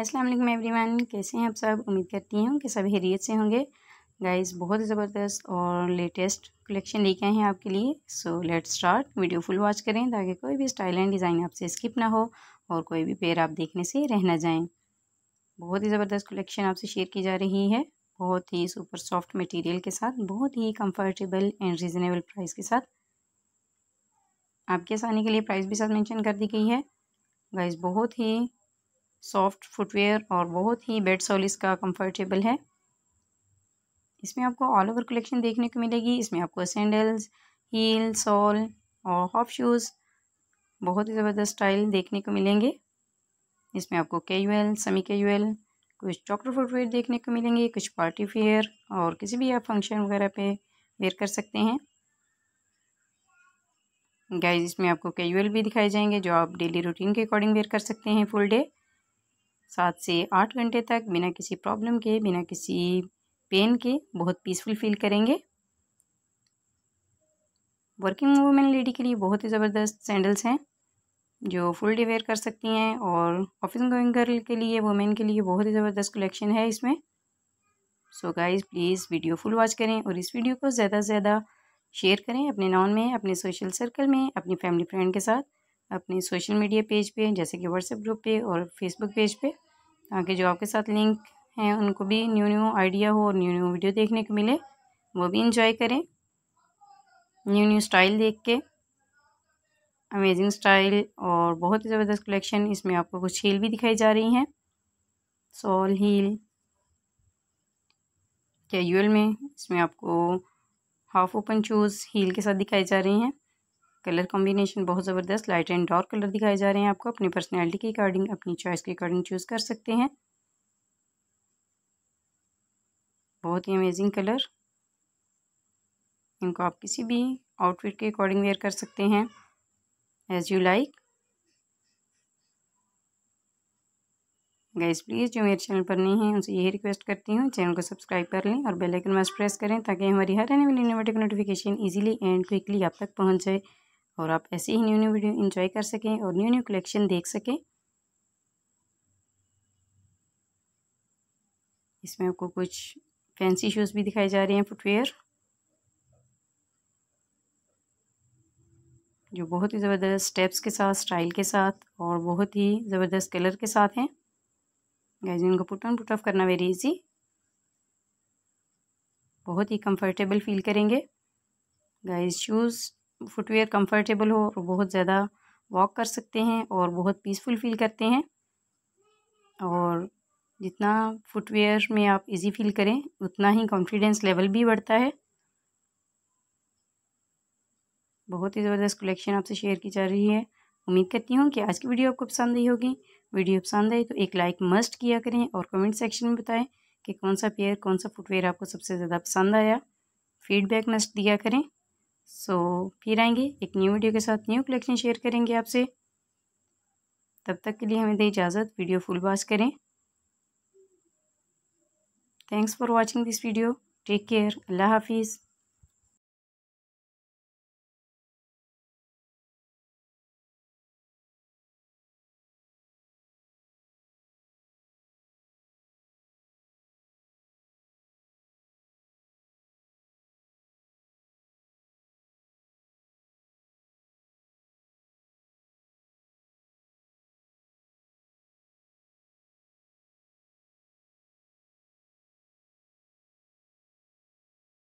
अस्सलाम वालेकुम एवरीवन कैसे हैं आप सब उम्मीद करती हूँ कि सब हैरियत से होंगे गाइस बहुत ज़बरदस्त और लेटेस्ट कलेक्शन लेके आए हैं आपके लिए so let start video full watch करें ताकि कोई भी स्टाइल एंड डिज़ाइन आपसे स्किप ना हो और कोई भी पेयर आप देखने से रह ना जाएं बहुत ही ज़बरदस्त कलेक्शन आपसे शेयर की जा रही है बहुत ही सुपर सॉफ्ट मटेरियल के साथ बहुत ही कंफर्टेबल एंड रिजनेबल प्राइस के साथ आपकी आसानी के लिए प्राइस भी साथ मेंशन कर दी गई है गाइस बहुत ही सॉफ्ट फुटवेयर और बहुत ही बेड सॉल इसका कंफर्टेबल है इसमें आपको ऑल ओवर कलेक्शन देखने को मिलेगी इसमें आपको सैंडल्स हील सॉल और हॉफ शूज़ बहुत ही ज़बरदस्त स्टाइल देखने को मिलेंगे इसमें आपको कैजुअल सेमी कैजुअल कुछ चॉकलेट फुटवेयर देखने को मिलेंगे कुछ पार्टी फेयर और किसी भी आप फंक्शन वगैरह पे वेयर कर सकते हैं गाइज इसमें आपको कैजुअल भी दिखाए जाएंगे जो आप डेली रूटीन के अकॉर्डिंग वेयर कर सकते हैं फुल डे सात से आठ घंटे तक बिना किसी प्रॉब्लम के बिना किसी पेन के बहुत पीसफुल फील करेंगे वर्किंग वूमेन लेडी के लिए बहुत ही ज़बरदस्त सैंडल्स हैं जो फुल डे वेयर कर सकती हैं और ऑफिस गोइंग गर्ल के लिए वुमेन के लिए बहुत ही ज़बरदस्त कलेक्शन है इसमें so guys please video full watch करें और इस वीडियो को ज़्यादा से ज़्यादा शेयर करें अपने नॉन में अपने सोशल सर्कल में अपनी फैमिली फ्रेंड के साथ अपने सोशल मीडिया पेज पे जैसे कि व्हाट्सएप ग्रुप पे और फेसबुक पेज पे ताकि जो आपके साथ लिंक हैं उनको भी न्यू न्यू आइडिया हो और न्यू न्यू वीडियो देखने को मिले वो भी इंजॉय करें न्यू न्यू स्टाइल देख के अमेजिंग स्टाइल और बहुत ही ज़बरदस्त कलेक्शन इसमें आपको कुछ हील भी दिखाई जा रही हैं सॉल हील कैजुअल में इसमें आपको हाफ ओपन शूज़ हील के साथ दिखाई जा रही हैं कलर कॉम्बिनेशन बहुत ज़बरदस्त लाइट एंड डार्क कलर दिखाए जा रहे हैं आपको अपनी पर्सनैलिटी के अकॉर्डिंग अपनी चॉइस के अकॉर्डिंग चूज़ कर सकते हैं बहुत ही अमेजिंग कलर इनको आप किसी भी आउटफिट के अकॉर्डिंग वेयर कर सकते हैं as you like guys please जो मेरे चैनल पर नहीं है उनसे यही रिक्वेस्ट करती हूँ चैनल को सब्सक्राइब कर लें और बेल आइकन मस्ट प्रेस करें ताकि हमारी हर आने वाली नोटिफिकेशन इजीली एंड क्विकली आप तक पहुँच जाए और आप ऐसे ही न्यू न्यू वीडियो इन्जॉय कर सकें और न्यू न्यू कलेक्शन देख सकें इसमें आपको कुछ फैंसी शूज़ भी दिखाए जा रहे हैं फुटवेयर जो बहुत ही ज़बरदस्त स्टेप्स के साथ स्टाइल के साथ और बहुत ही ज़बरदस्त कलर के साथ हैं गैज इनको पुट ऑन पुट ऑफ करना वेरी इजी बहुत ही कंफर्टेबल फील करेंगे गाइस शूज़ फुटवेयर कंफर्टेबल हो और तो बहुत ज़्यादा वॉक कर सकते हैं और बहुत पीसफुल फील करते हैं और जितना फुटवेयर में आप इजी फील करें उतना ही कॉन्फिडेंस लेवल भी बढ़ता है बहुत ही ज़बरदस्त कलेक्शन आपसे शेयर की जा रही है उम्मीद करती हूँ कि आज की वीडियो आपको पसंद आई होगी वीडियो पसंद आई तो एक लाइक मस्ट किया करें और कमेंट सेक्शन में बताएं कि कौन सा पेयर कौन सा फुटवेयर आपको सबसे ज़्यादा पसंद आया फीडबैक मस्ट दिया करें सो so, फिर आएंगे एक न्यू वीडियो के साथ न्यू कलेक्शन शेयर करेंगे आपसे तब तक के लिए हमें दे इजाज़त वीडियो फुल वॉच करें thanks for watching this video take care अल्लाह हाफिज़